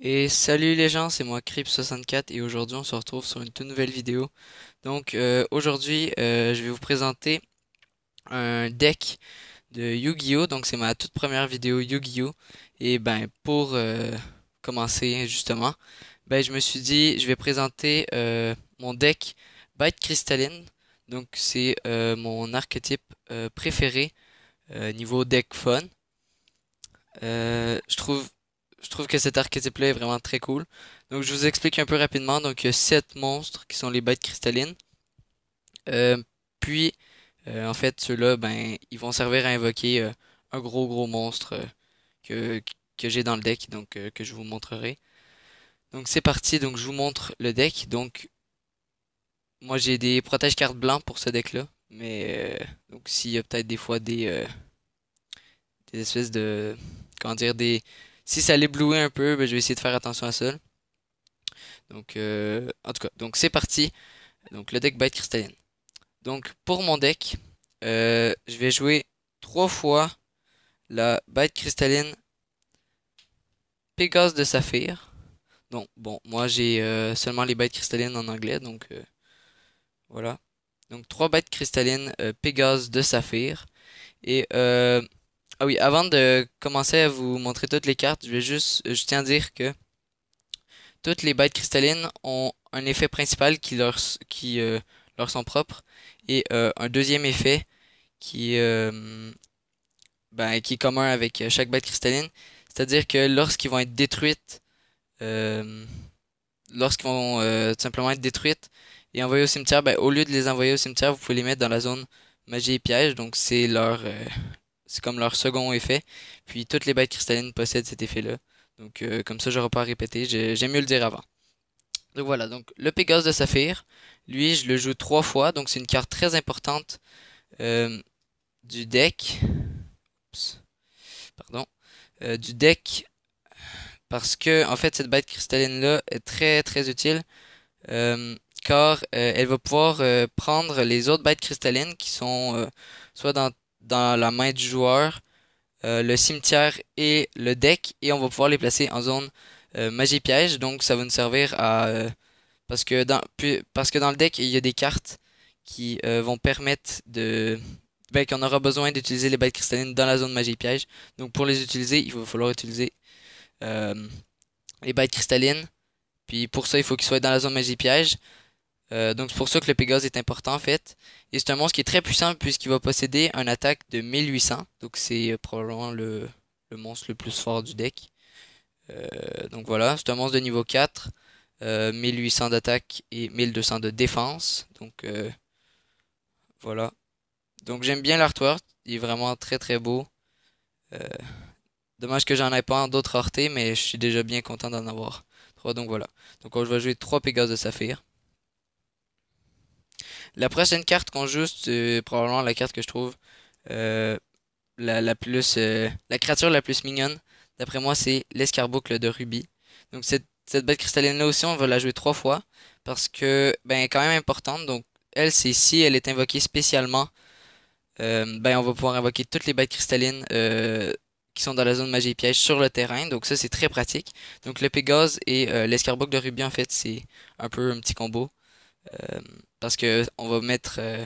Et salut les gens, c'est moi Crip64 et aujourd'hui on se retrouve sur une toute nouvelle vidéo. Donc euh, aujourd'hui euh, je vais vous présenter un deck de Yu-Gi-Oh! Donc c'est ma toute première vidéo Yu-Gi-Oh! Et ben pour euh, commencer justement, ben je me suis dit je vais présenter mon deck Bite Crystalline. Donc c'est mon archétype préféré niveau deck fun. je trouve je trouve que cet archétype-là est vraiment très cool. Donc je vous explique un peu rapidement. Donc il y a 7 monstres qui sont les bêtes cristallines. Euh, puis euh, en fait ceux-là, ben, ils vont servir à invoquer euh, un gros gros monstre euh, que, j'ai dans le deck, donc que je vous montrerai. Donc c'est parti, donc je vous montre le deck. Donc moi j'ai des protège cartes blancs pour ce deck-là. Mais donc s'il y a peut-être des fois des, des espèces de. Comment dire des si ça l'éblouit un peu, ben, je vais essayer de faire attention à ça. Donc, euh, en tout cas, donc c'est parti. Donc, le deck Bite Cristalline. Donc, pour mon deck, euh, je vais jouer trois fois la Bête Cristalline Pégase de Saphir. Donc, bon, moi j'ai euh, seulement les Bites cristallines en anglais, donc euh, voilà. Donc, trois Bites cristallines Pégase de Saphir. Et ah oui, avant de commencer à vous montrer toutes les cartes, je vais juste, je tiens à dire que toutes les bêtes cristallines ont un effet principal qui leur, qui, euh, leur sont propres et euh, un deuxième effet qui, euh, ben, qui est commun avec chaque bête cristalline. C'est-à-dire que lorsqu'ils vont être détruites, lorsqu'ils vont simplement être détruites et envoyées au cimetière, ben, au lieu de les envoyer au cimetière, vous pouvez les mettre dans la zone magie et piège. Donc c'est leur, c'est comme leur second effet. Puis toutes les bêtes cristallines possèdent cet effet-là. Donc euh, comme ça, je n'aurai pas à répéter. J'aime mieux le dire avant. Donc voilà, donc le Pégase de Saphir, lui, je le joue trois fois. Donc c'est une carte très importante euh, du deck. Oups. Pardon. Euh, du deck. Parce que, en fait, cette bête cristalline-là est très très utile. car elle va pouvoir prendre les autres bêtes cristallines qui sont soit dans dans la main du joueur, euh, le cimetière et le deck, et on va pouvoir les placer en zone euh, magie piège. Donc ça va nous servir à euh, parce que dans parce que dans le deck il y a des cartes qui vont permettre de ben, qu'on aura besoin d'utiliser les bêtes cristallines dans la zone magie piège. Donc pour les utiliser, il va falloir utiliser les bêtes cristallines. Puis pour ça, il faut qu'ils soient dans la zone magie piège. Euh, donc c'est pour ça que le Pégase est important en fait. Et c'est un monstre qui est très puissant puisqu'il va posséder un attaque de 1800. Donc c'est euh, probablement le, monstre le plus fort du deck. Euh, donc voilà, c'est un monstre de niveau 4. 1800 d'attaque et 1200 de défense. Donc voilà. Donc j'aime bien l'artwork. Il est vraiment très très beau. dommage que j'en ai pas d'autres hortés, mais je suis déjà bien content d'en avoir trois. Donc voilà. Donc je vais jouer 3 Pégases de saphir. La prochaine carte qu'on joue, c'est euh, probablement la carte que je trouve euh, la, plus, euh, la créature la plus mignonne. D'après moi, c'est l'escarboucle de Ruby. Donc cette, bête cristalline-là aussi, on va la jouer trois fois parce que ben, elle est quand même importante. Donc elle, c'est si elle est invoquée spécialement, ben, on va pouvoir invoquer toutes les bêtes cristallines qui sont dans la zone magie piège sur le terrain. Donc ça, c'est très pratique. Donc le Pégase et euh, de Ruby, en fait, c'est un peu un petit combo parce que on va mettre euh,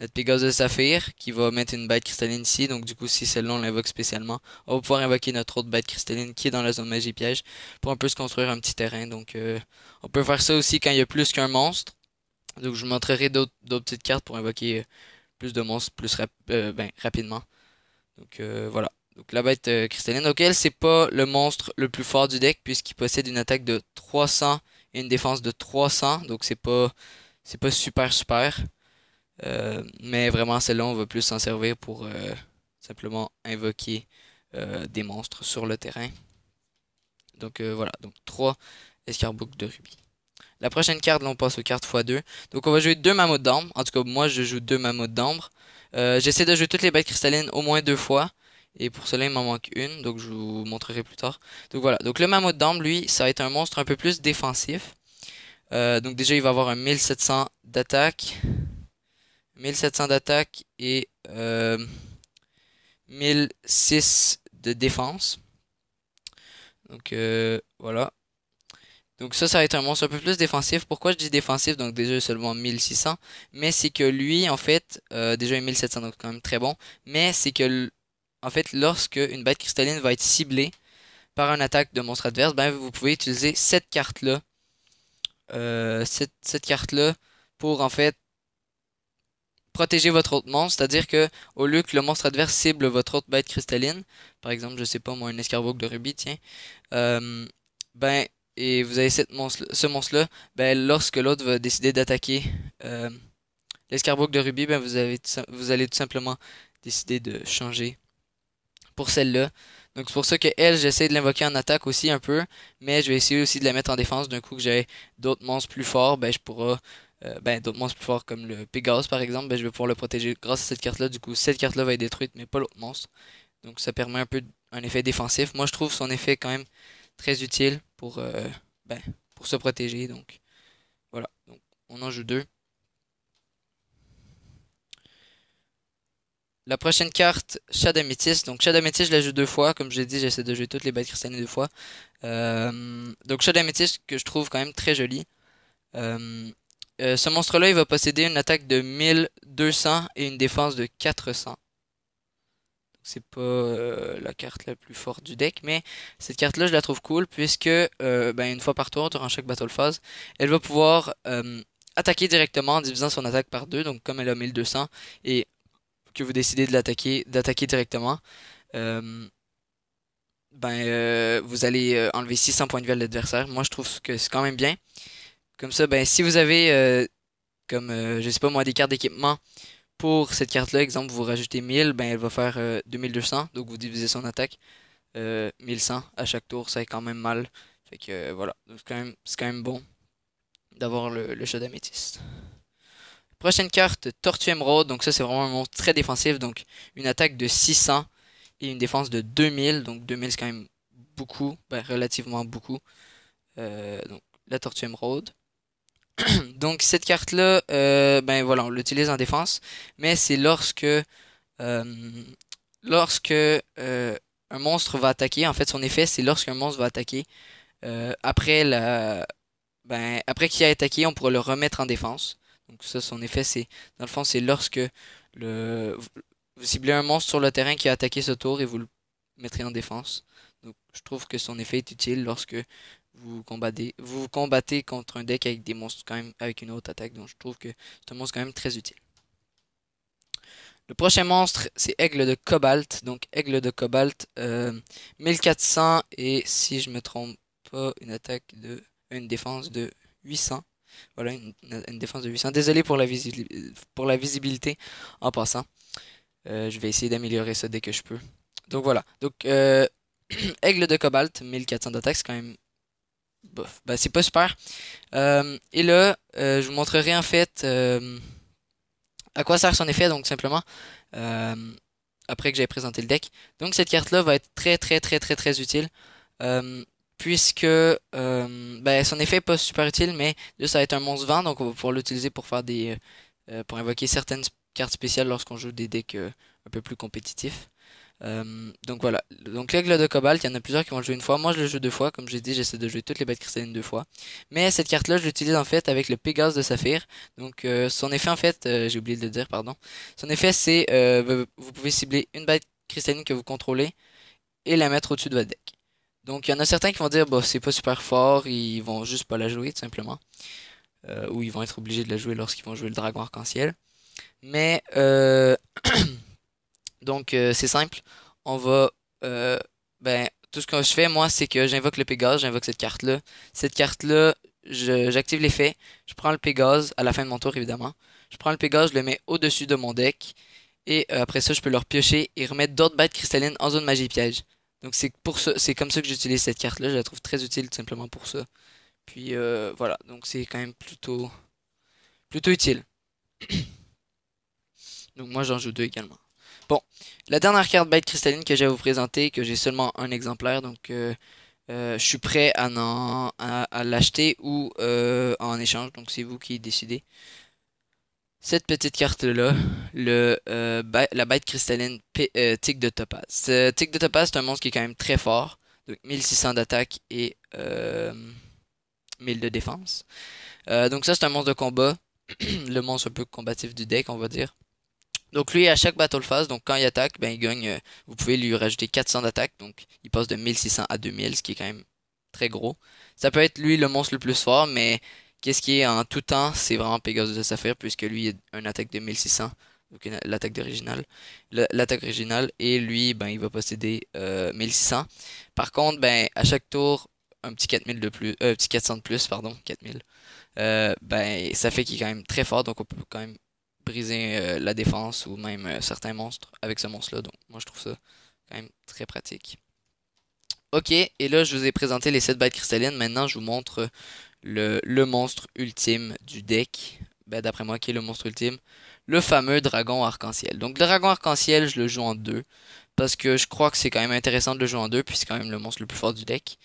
notre Pégase de Saphir qui va mettre une bête cristalline ici. Donc du coup, si celle-là, on l'invoque spécialement, on va pouvoir invoquer notre autre bête cristalline qui est dans la zone magie piège pour un peu se construire un petit terrain. Donc euh, on peut faire ça aussi quand il y a plus qu'un monstre. Donc je vous montrerai d'autres petites cartes pour invoquer euh, plus de monstres plus ben, rapidement. Donc voilà. Donc la bête cristalline, donc elle c'est pas le monstre le plus fort du deck puisqu'il possède une attaque de 300 et une défense de 300. Donc c'est pas c'est pas super super. Euh, mais vraiment, celle-là, on va plus s'en servir pour euh, simplement invoquer euh, des monstres sur le terrain. Donc voilà, donc 3 escarboucles de rubis. La prochaine carte, là, on passe aux cartes x2. Donc on va jouer deux mammouths d'ambre. En tout cas, moi, je joue deux mammouths d'ambre. J'essaie de jouer toutes les bêtes cristallines au moins deux fois. Et pour cela, il m'en manque une, donc je vous montrerai plus tard. Donc voilà, donc le mammouth d'ambre, lui, ça va être un monstre un peu plus défensif. Euh, donc déjà, il va avoir un 1700 d'attaque. 1700 d'attaque et euh, 1006 de défense. Donc euh, voilà. Donc ça, ça va être un monstre un peu plus défensif. Pourquoi je dis défensif Donc déjà seulement 1600. Mais c'est que lui, en fait, euh, déjà 1700, donc quand même très bon. Mais c'est que, en fait, lorsque une bête cristalline va être ciblée par une attaque de monstre adverse, ben vous pouvez utiliser cette carte-là euh, cette, carte-là pour en fait protéger votre autre monstre, c'est-à-dire que au lieu que le monstre adverse cible votre autre bête cristalline, par exemple, je sais pas moi, une escarboucle de rubis, tiens, euh, ben et vous avez cette monstre, ce monstre-là, ben lorsque l'autre va décider d'attaquer euh, l'escarboucle de rubis, ben vous avez vous allez tout simplement décider de changer pour celle-là donc c'est pour ça que elle, j'essaie de l'invoquer en attaque aussi un peu, mais je vais essayer aussi de la mettre en défense. D'un coup que j'ai d'autres monstres plus forts, ben je euh, ben, d'autres monstres plus forts comme le Pégase par exemple, ben, je vais pouvoir le protéger grâce à cette carte-là. Du coup, cette carte-là va être détruite, mais pas l'autre monstre. Donc ça permet un peu un effet défensif. Moi je trouve son effet quand même très utile pour, euh, ben, pour se protéger. Donc voilà, donc, on en joue deux. La prochaine carte, Shadow Métis. Donc Shadow Métis, je la joue deux fois. Comme je l'ai dit, j'essaie de jouer toutes les bêtes cristallines deux fois. Euh, donc Shadow Métis, que je trouve quand même très joli. Euh, euh, ce monstre-là, il va posséder une attaque de 1200 et une défense de 400. C'est pas la carte la plus forte du deck, mais cette carte-là, je la trouve cool, puisque ben, une fois par tour, durant chaque battle phase, elle va pouvoir attaquer directement en divisant son attaque par deux, donc comme elle a 1200, et que vous décidez de l'attaquer, d'attaquer directement, euh, ben, euh, vous allez euh, enlever 600 points de vie à l'adversaire. Moi, je trouve que c'est quand même bien. Comme ça, ben, si vous avez, comme, je sais pas moi, des cartes d'équipement pour cette carte-là, exemple, vous rajoutez 1000, ben, elle va faire 2200, donc vous divisez son attaque. 1100 à chaque tour, ça est quand même mal. Fait que voilà, c'est quand, même bon d'avoir le, le chat d'améthyste. Prochaine carte, Tortue Emerald, Donc ça, c'est vraiment un monstre très défensif. Donc une attaque de 600 et une défense de 2000. Donc 2000, c'est quand même beaucoup, ben, relativement beaucoup. Euh, donc la Tortue Emerald. donc cette carte-là, euh, ben voilà, on l'utilise en défense. Mais c'est lorsque... Euh, lorsque un monstre va attaquer, en fait son effet c'est lorsqu'un monstre va attaquer, après la, ben, après qu'il a attaqué, on pourra le remettre en défense. Donc ça, son effet, c'est dans le fond, c'est lorsque vous ciblez un monstre sur le terrain qui a attaqué ce tour et vous le mettrez en défense. Donc je trouve que son effet est utile lorsque vous combattez, vous combattez contre un deck avec des monstres quand même avec une haute attaque. Donc je trouve que c'est un monstre quand même très utile. Le prochain monstre, c'est Aigle de Cobalt. Donc, Aigle de Cobalt, 1400 euh, et si je me trompe pas, une attaque de. une défense de 800. Voilà, une, défense de 800. Désolé pour la, visibilité en passant. Euh, je vais essayer d'améliorer ça dès que je peux. Donc voilà. Donc, euh, Aigle de Cobalt, 1400 d'attaque, c'est quand même. Bof. Ben, c'est pas super. Euh, et là, je vous montrerai en fait à quoi sert son effet, donc simplement. après que j'ai présenté le deck. Donc cette carte-là va être très très très très très utile. Euh, puisque euh, ben, son effet n'est pas super utile, mais ça va être un monstre 20, donc on va pouvoir l'utiliser pour faire des euh, pour invoquer certaines cartes spéciales lorsqu'on joue des decks euh, un peu plus compétitifs. donc voilà. Donc l'aigle de cobalt, il y en a plusieurs qui vont le jouer une fois. Moi je le joue deux fois, comme j'ai dit, j'essaie de jouer toutes les bêtes cristallines deux fois. Mais cette carte-là, je l'utilise en fait avec le Pégase de Saphir. Donc son effet en fait, j'ai oublié de le dire, pardon. Son effet c'est vous pouvez cibler une bête cristalline que vous contrôlez et la mettre au-dessus de votre deck. Donc, il y en a certains qui vont dire, bah, c'est pas super fort, ils vont juste pas la jouer, tout simplement. Euh, ou ils vont être obligés de la jouer lorsqu'ils vont jouer le dragon arc-en-ciel. Mais, euh, donc, euh, c'est simple. On va, euh, ben, tout ce que je fais, moi, c'est que j'invoque le Pégase, j'invoque cette carte-là. Cette carte-là, j'active l'effet, je prends le Pégase, à la fin de mon tour, évidemment. Je prends le Pégase, je le mets au-dessus de mon deck. Et après ça, je peux leur piocher et remettre d'autres bêtes cristallines en zone magie piège. Donc c'est pour c'est comme ça que j'utilise cette carte là, je la trouve très utile tout simplement pour ça. Puis euh, voilà, donc c'est quand même plutôt plutôt utile. donc moi j'en joue deux également. Bon, la dernière carte bête cristalline que j'ai à vous présenter, que j'ai seulement un exemplaire, donc euh, euh, je suis prêt à, à l'acheter ou en échange, donc c'est vous qui décidez. Cette petite carte-là, euh, la bête cristalline euh, Tic de Topaz. Ce Tic de Topaz, c'est un monstre qui est quand même très fort. Donc 1600 d'attaque et 1000 euh, de défense. donc ça, c'est un monstre de combat. le monstre un peu combatif du deck, on va dire. Donc lui, à chaque battle phase, donc quand il attaque, ben, il gagne, vous pouvez lui rajouter 400 d'attaque. Donc il passe de 1600 à 2000, ce qui est quand même très gros. Ça peut être lui le monstre le plus fort, mais Qu'est-ce qui est en tout temps C'est vraiment Pegasus de Saphir, puisque lui, il a une attaque de 1600, donc l'attaque originale. L'attaque originale, et lui, ben, il va posséder 1600. Euh, Par contre, ben, à chaque tour, un petit 4000 de plus, un euh, petit 400 de plus, pardon, 4000. Euh, ben, ça fait qu'il est quand même très fort, donc on peut quand même briser la défense ou même certains monstres avec ce monstre-là. Donc, moi, je trouve ça quand même très pratique. Ok, et là je vous ai présenté les 7 bêtes cristallines. Maintenant je vous montre le, monstre ultime du deck. Ben, D'après moi, qui est le monstre ultime Le fameux dragon arc-en-ciel. Donc le dragon arc-en-ciel, je le joue en deux. Parce que je crois que c'est quand même intéressant de le jouer en deux, puis c'est quand même le monstre le plus fort du deck.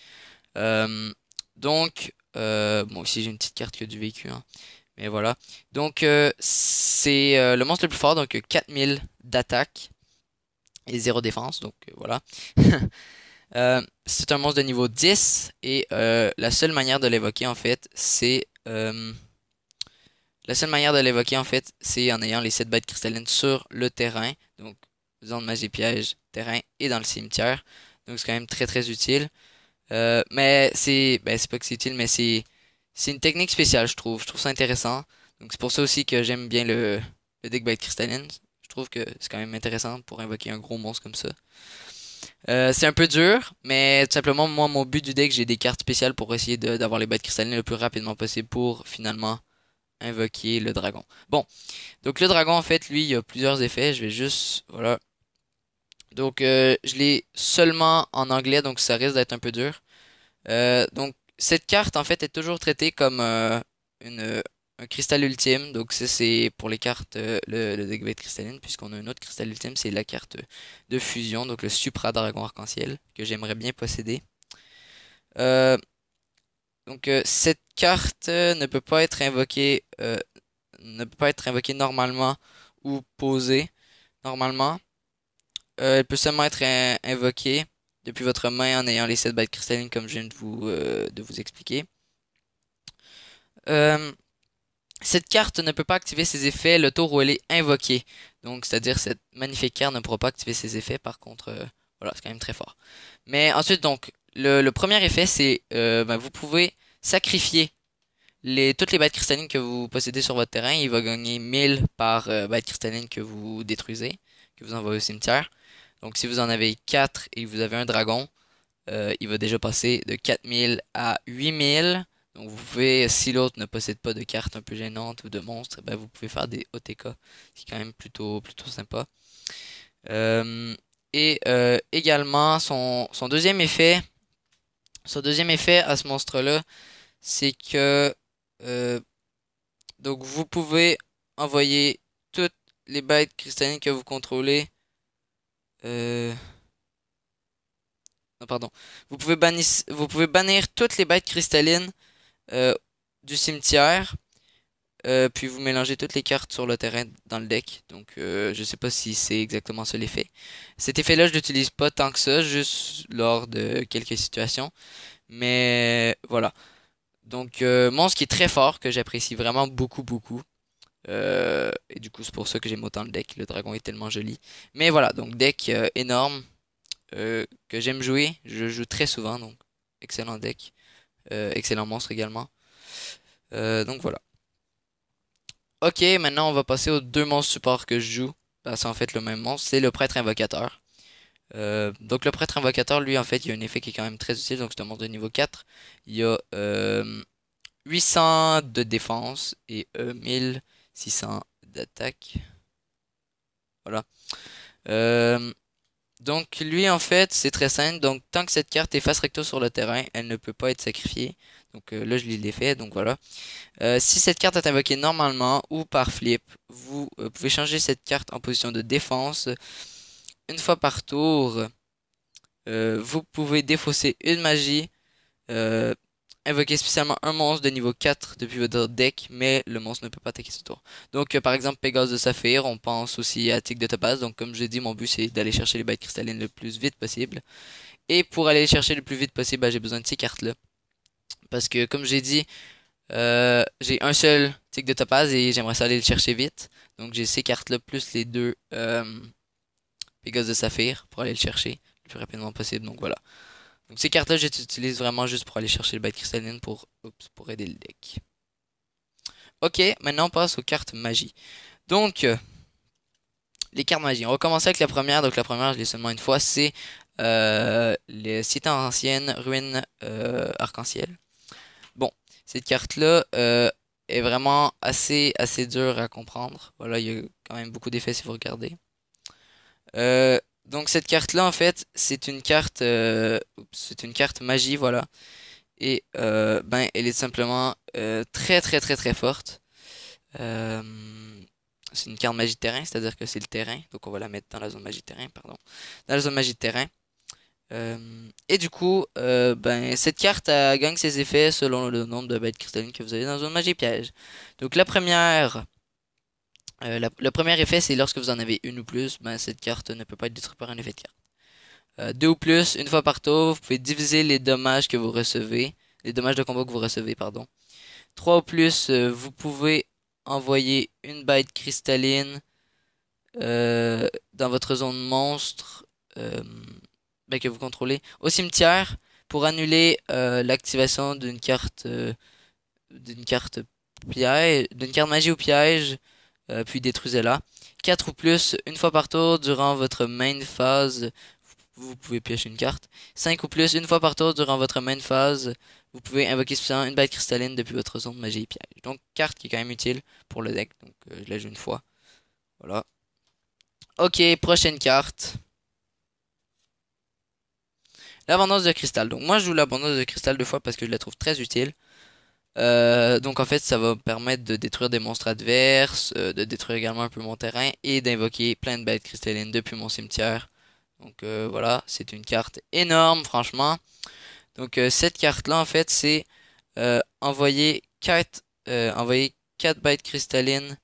Euh, donc, euh, bon, ici j'ai une petite carte que du vécu. Hein. Mais voilà. Donc, euh, c'est le monstre le plus fort. Donc, 4000 d'attaque et 0 défense. Donc, voilà. Euh, c'est un monstre de niveau 10 et euh, la seule manière de l'évoquer en fait, c'est euh, la seule manière de l'évoquer en fait, c'est en ayant les 7 bêtes cristallines sur le terrain, donc zone magie piège, terrain et dans le cimetière. Donc c'est quand même très très utile. mais c'est ben, c'est pas que c'est utile, mais c'est c'est une technique spéciale, je trouve. Je trouve ça intéressant. Donc c'est pour ça aussi que j'aime bien le, le deck bite cristalline. Je trouve que c'est quand même intéressant pour invoquer un gros monstre comme ça. Euh, c'est un peu dur, mais tout simplement, moi, mon but du deck, j'ai des cartes spéciales pour essayer d'avoir les bêtes cristallines le plus rapidement possible pour finalement invoquer le dragon. Bon, donc le dragon, en fait, lui, il a plusieurs effets. Je vais juste, voilà. Donc, euh, je l'ai seulement en anglais, donc ça risque d'être un peu dur. Euh, donc, cette carte, en fait, est toujours traitée comme une, un cristal ultime. Donc ça c'est pour les cartes, euh, le, le, cristalline, puisqu'on a un autre cristal ultime, c'est la carte de fusion, donc le Supra Dragon Arc-en-Ciel, que j'aimerais bien posséder. Euh, donc euh, cette carte ne peut pas être invoquée, ne peut pas être invoquée normalement ou posée normalement. elle peut seulement être invoquée depuis votre main en ayant les 7 bêtes cristallines comme je viens de vous, de vous expliquer. Euh, cette carte ne peut pas activer ses effets le tour où elle est invoquée. Donc, c'est-à-dire cette magnifique carte ne pourra pas activer ses effets. Par contre, euh, voilà, c'est quand même très fort. Mais ensuite, donc, le, premier effet, c'est euh, ben, vous pouvez sacrifier les, toutes les bêtes cristallines que vous possédez sur votre terrain. Il va gagner 1000 par euh, bête cristalline que vous détruisez, que vous envoyez au cimetière. Donc, si vous en avez 4 et vous avez un dragon, euh, il va déjà passer de 4000 à 8000. Donc vous pouvez, si l'autre ne possède pas de cartes un peu gênante ou de monstres, ben, vous pouvez faire des OTK, c'est quand même plutôt, plutôt sympa. Euh, et euh, également, son, deuxième effet, son deuxième effet à ce monstre-là, c'est que euh, donc vous pouvez envoyer toutes les bêtes cristallines que vous contrôlez. non, pardon. Vous pouvez, bannir, vous pouvez bannir toutes les bêtes cristallines euh, du cimetière. Euh, puis vous mélangez toutes les cartes sur le terrain dans le deck. Donc euh, je sais pas si c'est exactement ce l'effet. Cet effet-là, je l'utilise pas tant que ça, juste lors de quelques situations. Mais voilà. Donc monstre qui est très fort, que j'apprécie vraiment beaucoup, beaucoup. et du coup, c'est pour ça que j'aime autant le deck. Le dragon est tellement joli. Mais voilà, donc deck énorme que j'aime jouer. Je joue très souvent, donc excellent deck. Euh, excellent monstre également. Euh, donc voilà. Ok, maintenant on va passer aux deux monstres supports que je joue. c'est en fait le même monstre, c'est le prêtre invocateur. Euh, donc le prêtre invocateur, lui, en fait, il y a un effet qui est quand même très utile. Donc c'est un monstre de niveau 4. Il y a 800 de défense et 1600 d'attaque. Voilà. Donc lui en fait c'est très simple, donc tant que cette carte est face recto sur le terrain, elle ne peut pas être sacrifiée. Donc euh, là je l'ai fait, donc voilà. Euh, si cette carte est invoquée normalement ou par flip, vous euh, pouvez changer cette carte en position de défense. Une fois par tour, vous pouvez défausser une magie invoquez spécialement un monstre de niveau 4 depuis votre deck, mais le monstre ne peut pas attaquer ce tour. Donc euh, par exemple Pégase de Saphir, on pense aussi à Tic de Topaz, donc comme j'ai dit, mon but c'est d'aller chercher les bêtes cristallines le plus vite possible. Et pour aller les chercher le plus vite possible, bah, j'ai besoin de ces cartes-là. Parce que comme j'ai dit, euh, j'ai un seul Tic de Topaz et j'aimerais ça aller le chercher vite. Donc j'ai ces cartes-là plus les deux euh, de Saphir pour aller le chercher le plus rapidement possible, donc voilà. Donc ces cartes-là, je les utilise vraiment juste pour aller chercher le bête cristalline pour, aider le deck. Ok, maintenant on passe aux cartes magie. Donc, euh, les cartes magie. On va commencer avec la première. Donc la première, je l'ai seulement une fois. C'est euh, les cités anciennes, ruines euh, arc-en-ciel. Bon, cette carte-là est vraiment assez, assez dure à comprendre. Voilà, il y a quand même beaucoup d'effets si vous regardez. Euh, donc cette carte là en fait c'est une carte euh, c'est une carte magie voilà et euh, ben elle est simplement euh, très très très très forte c'est une carte magie de terrain c'est à dire que c'est le terrain donc on va la mettre dans la zone magie de terrain pardon dans la zone magie terrain et du coup ben cette carte gagne ses effets selon le nombre de bêtes cristallines que vous avez dans la zone magie piège donc la première euh, le premier effet, c'est lorsque vous en avez une ou plus, ben, cette carte ne peut pas être détruite par un effet de carte. Euh, deux ou plus, une fois par tour, vous pouvez diviser les dommages que vous recevez, les dommages de combat que vous recevez, pardon. Trois ou plus, euh, vous pouvez envoyer une bête cristalline dans votre zone monstre ben, que vous contrôlez au cimetière pour annuler l'activation d'une carte d'une carte piège, d'une carte magie ou piège euh, puis détruisez-la. 4 ou plus, une fois par tour, durant votre main phase, vous pouvez piocher une carte. 5 ou plus, une fois par tour, durant votre main phase, vous pouvez invoquer une bête cristalline depuis votre zone de magie piège. Donc, carte qui est quand même utile pour le deck. Donc, euh, je la joue une fois. Voilà. Ok, prochaine carte. L'abondance de cristal. Donc, moi, je joue l'abondance de cristal deux fois parce que je la trouve très utile. Euh, donc en fait, ça va me permettre de détruire des monstres adverses, euh, de détruire également un peu mon terrain et d'invoquer plein de bêtes cristallines depuis mon cimetière. Donc euh, voilà, c'est une carte énorme franchement. Donc cette carte-là en fait, c'est envoyer 4 envoyer bêtes cristallines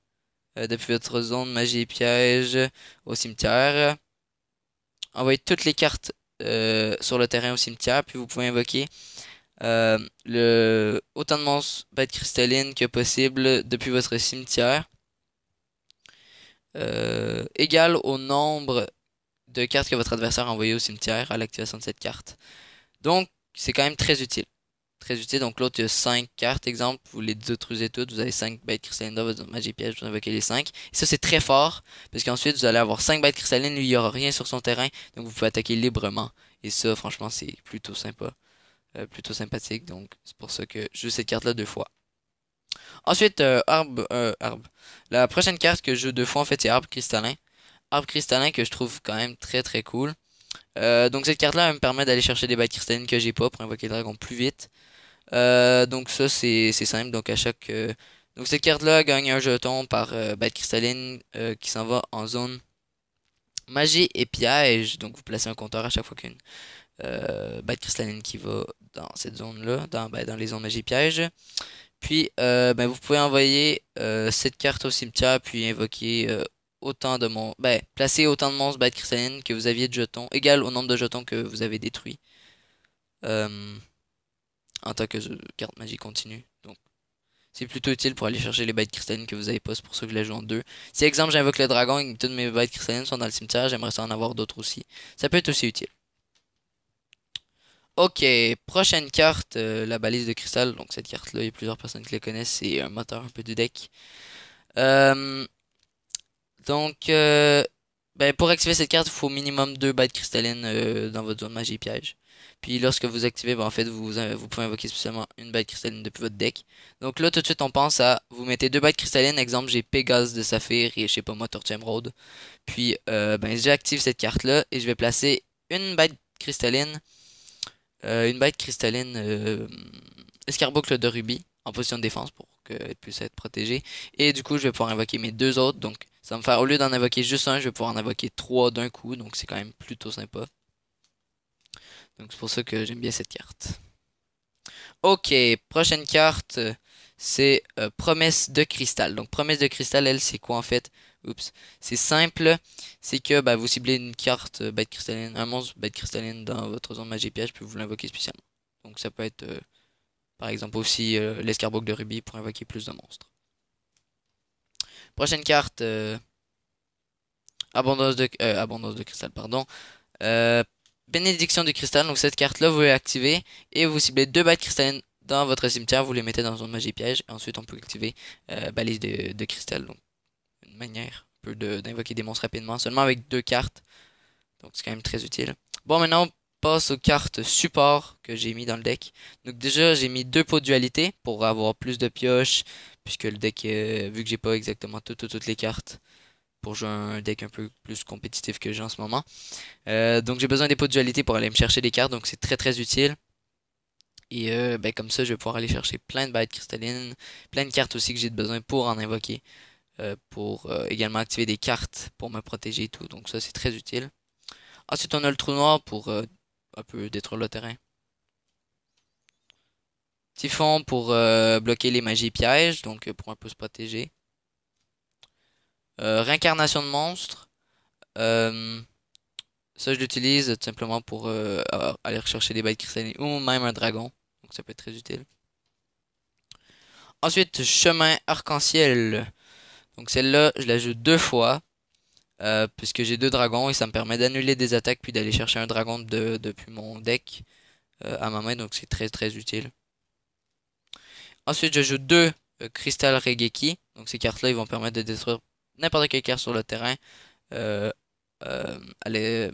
depuis votre zone magie et piège au cimetière. Envoyer toutes les cartes sur le terrain au cimetière, puis vous pouvez invoquer euh, le, autant de monstres bêtes cristallines que possible depuis votre cimetière, euh, égal au nombre de cartes que votre adversaire a envoyé au cimetière à l'activation de cette carte. Donc, c'est quand même très utile. Très utile. Donc, l'autre, il y a 5 cartes, exemple. Vous les détruisez toutes. Vous avez 5 bêtes cristallines dans votre magie piège. Vous invoquez les 5. Et ça, c'est très fort. Parce qu'ensuite, vous allez avoir 5 bêtes cristallines. il n'y aura rien sur son terrain. Donc, vous pouvez attaquer librement. Et ça, franchement, c'est plutôt sympa. Euh, plutôt sympathique. Donc, c'est pour ça que je joue cette carte-là deux fois. Ensuite, euh, arbre, euh, arbre. La prochaine carte que je joue deux fois, en fait, c'est arbre cristallin. Arbre cristallin que je trouve quand même très très cool. donc, cette carte-là, me permet d'aller chercher des bêtes cristallines que j'ai pas pour invoquer le dragon plus vite. donc, ça, c'est simple. Donc, à chaque. donc, cette carte-là gagne un jeton par bête cristalline qui s'en va en zone magie et piège. Donc vous placez un compteur à chaque fois qu'une euh, cristalline qui va dans cette zone-là, dans, ben, les zones magie piège. Puis, euh, ben, vous pouvez envoyer euh, cette carte au cimetière, puis invoquer euh, autant de monstres. bah ben, placer autant de monstres bêtes cristallines que vous aviez de jetons, égal au nombre de jetons que vous avez détruits. en tant que carte magie continue. Donc, c'est plutôt utile pour aller chercher les bêtes cristallines que vous avez pas, pour ceux que la joue en deux. Si, exemple, j'invoque le dragon et toutes mes bêtes cristallines sont dans le cimetière, j'aimerais en avoir d'autres aussi. Ça peut être aussi utile. Ok, prochaine carte, euh, la balise de cristal. Donc cette carte-là, il y a plusieurs personnes qui la connaissent. C'est un moteur un peu du deck. Euh, donc, euh, ben, pour activer cette carte, il faut au minimum deux bêtes cristallines dans votre zone magie piège. Puis lorsque vous activez, ben, en fait, vous, pouvez invoquer spécialement une bête cristalline depuis votre deck. Donc là, tout de suite, on pense à, vous mettez deux bêtes cristallines. Exemple, j'ai Pégase de Saphir et, je sais pas moi, Tortue Emerald. Puis, ben, j'active cette carte-là et je vais placer une bête cristalline euh, une bête cristalline euh, escarboucle de rubis en position de défense pour qu'elle puisse être protégée. Et du coup, je vais pouvoir invoquer mes deux autres. Donc, ça va me faire, au lieu d'en invoquer juste un, je vais pouvoir en invoquer trois d'un coup. Donc, c'est quand même plutôt sympa. Donc, c'est pour ça que j'aime bien cette carte. Ok, prochaine carte, c'est euh, Promesse de Cristal. Donc, Promesse de Cristal, elle, c'est quoi en fait Oups. C'est simple, c'est que bah, vous ciblez une carte euh, bête cristalline, un monstre bête cristalline dans votre zone magie piège puis vous l'invoquez spécialement. Donc ça peut être euh, par exemple aussi euh, de rubis pour invoquer plus de monstres. Prochaine carte, euh, abondance, de, abondance de cristal, pardon. bénédiction du cristal, donc cette carte-là, vous l'activez et vous ciblez deux bêtes cristallines dans votre cimetière, vous les mettez dans une magie piège, et ensuite on peut activer balise de, de, cristal manière d'invoquer des monstres rapidement, seulement avec deux cartes. Donc c'est quand même très utile. Bon, maintenant, on passe aux cartes support que j'ai mis dans le deck. Donc déjà, j'ai mis deux pots de dualité pour avoir plus de pioches, puisque le deck, euh, vu que j'ai pas exactement toutes toutes les cartes pour jouer un deck un peu plus compétitif que j'ai en ce moment. Euh, donc j'ai besoin des pots de dualité pour aller me chercher des cartes, donc c'est très très utile. Et euh, ben, comme ça, je vais pouvoir aller chercher plein de bêtes cristallines, plein de cartes aussi que j'ai besoin pour en invoquer. Euh, pour euh, également activer des cartes pour me protéger et tout. Donc ça, c'est très utile. Ensuite, on a le trou noir pour euh, un peu détruire le terrain. Typhon pour bloquer les magies pièges, donc pour un peu se protéger. réincarnation de monstres. ça, je l'utilise tout simplement pour aller rechercher des bêtes cristallines ou même un dragon. Donc ça peut être très utile. Ensuite, chemin arc-en-ciel. Donc celle-là, je la joue deux fois. Euh, puisque j'ai deux dragons et ça me permet d'annuler des attaques puis d'aller chercher un dragon de, depuis mon deck euh, à ma main. Donc c'est très très utile. Ensuite, je joue deux euh, cristal Regeki. Donc ces cartes-là, ils vont permettre de détruire n'importe quelle carte sur le terrain. allez,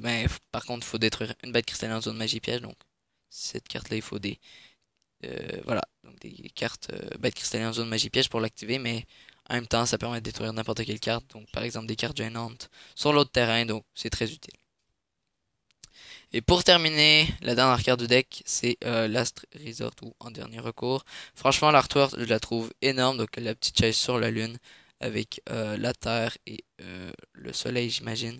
par contre, il faut détruire une bête cristalline en zone magie piège. Donc cette carte-là, il faut des... voilà, donc des cartes bête cristalline en zone magie piège pour l'activer, mais en même temps, ça permet de détruire n'importe quelle carte, donc par exemple des cartes gênantes sur l'autre terrain, donc c'est très utile. Et pour terminer, la dernière carte du deck, c'est euh, Last Resort ou en dernier recours. Franchement, l'artwork, je la trouve énorme, donc la petite chaise sur la lune avec euh, la terre et euh, le soleil, j'imagine.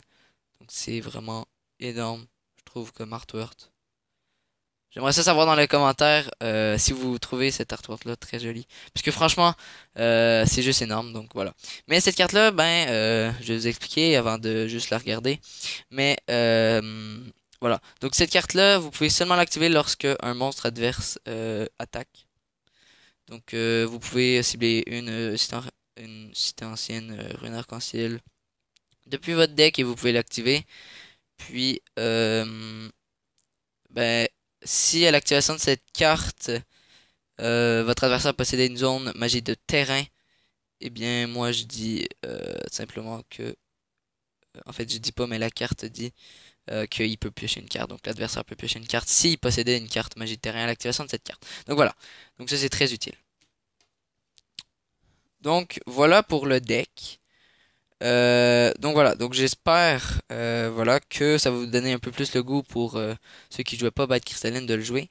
Donc c'est vraiment énorme, je trouve, comme artwork. J'aimerais ça savoir dans les commentaires euh, si vous trouvez cette artwork là très jolie. Parce que franchement, euh, c'est juste énorme, donc voilà. Mais cette carte là, ben, euh, je vais vous expliquer avant de juste la regarder. Mais voilà. Donc cette carte là, vous pouvez seulement l'activer lorsque un monstre adverse attaque. Donc vous pouvez cibler une cité, une ancienne rune arc-en-ciel depuis votre deck et vous pouvez l'activer. Puis ben si à l'activation de cette carte, euh, votre adversaire possédait une zone magie de terrain, eh bien, moi, je dis euh, simplement que... Euh, en fait, je dis pas, mais la carte dit qu'il peut piocher une carte. Donc, l'adversaire peut piocher une carte s'il possédait une carte magie de terrain à l'activation de cette carte. Donc, voilà. Donc, ça, c'est très utile. Donc, voilà pour le deck. Euh, donc voilà, donc j'espère euh, voilà que ça va vous donner un peu plus le goût pour euh, ceux qui jouaient pas Bad Crystalline de le jouer.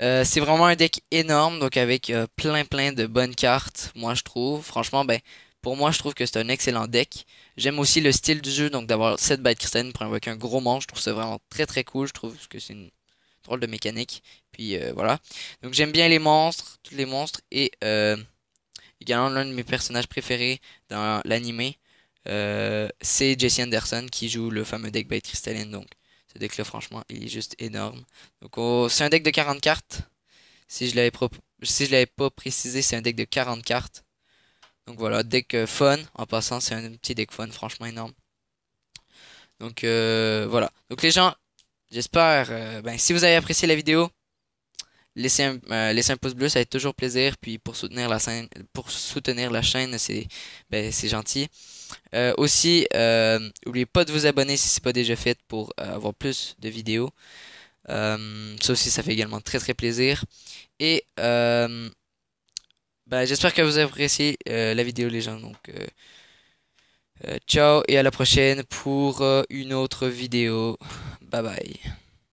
Euh, c'est vraiment un deck énorme, donc avec plein plein de bonnes cartes, moi je trouve. Franchement, ben pour moi je trouve que c'est un excellent deck. J'aime aussi le style du jeu, donc d'avoir 7 Bad Crystalline pour invoquer un gros monstre, je trouve ça vraiment très très cool. Je trouve que c'est une drôle de mécanique. Puis voilà. Donc j'aime bien les monstres, tous les monstres, et également l'un de mes personnages préférés dans l'animé euh, c'est Jesse Anderson qui joue le fameux deck by Crystalline. Donc, ce deck-là, franchement, il est juste énorme. Donc, c'est un deck de 40 cartes. Si je l'avais si l'avais pas précisé, c'est un deck de 40 cartes. Donc voilà, deck euh, fun. En passant, c'est un petit deck fun, franchement énorme. Donc euh, voilà. Donc les gens, j'espère, ben, si vous avez apprécié la vidéo, laissez un, laissez pouce bleu, ça être toujours plaisir. Puis pour soutenir la, pour soutenir la chaîne, c'est ben, gentil. Euh, aussi, n'oubliez euh, pas de vous abonner si ce n'est pas déjà fait pour euh, avoir plus de vidéos. ça aussi, ça fait également très très plaisir. Et ben, j'espère que vous appréciez la vidéo les gens. Donc, ciao et à la prochaine pour une autre vidéo. Bye bye.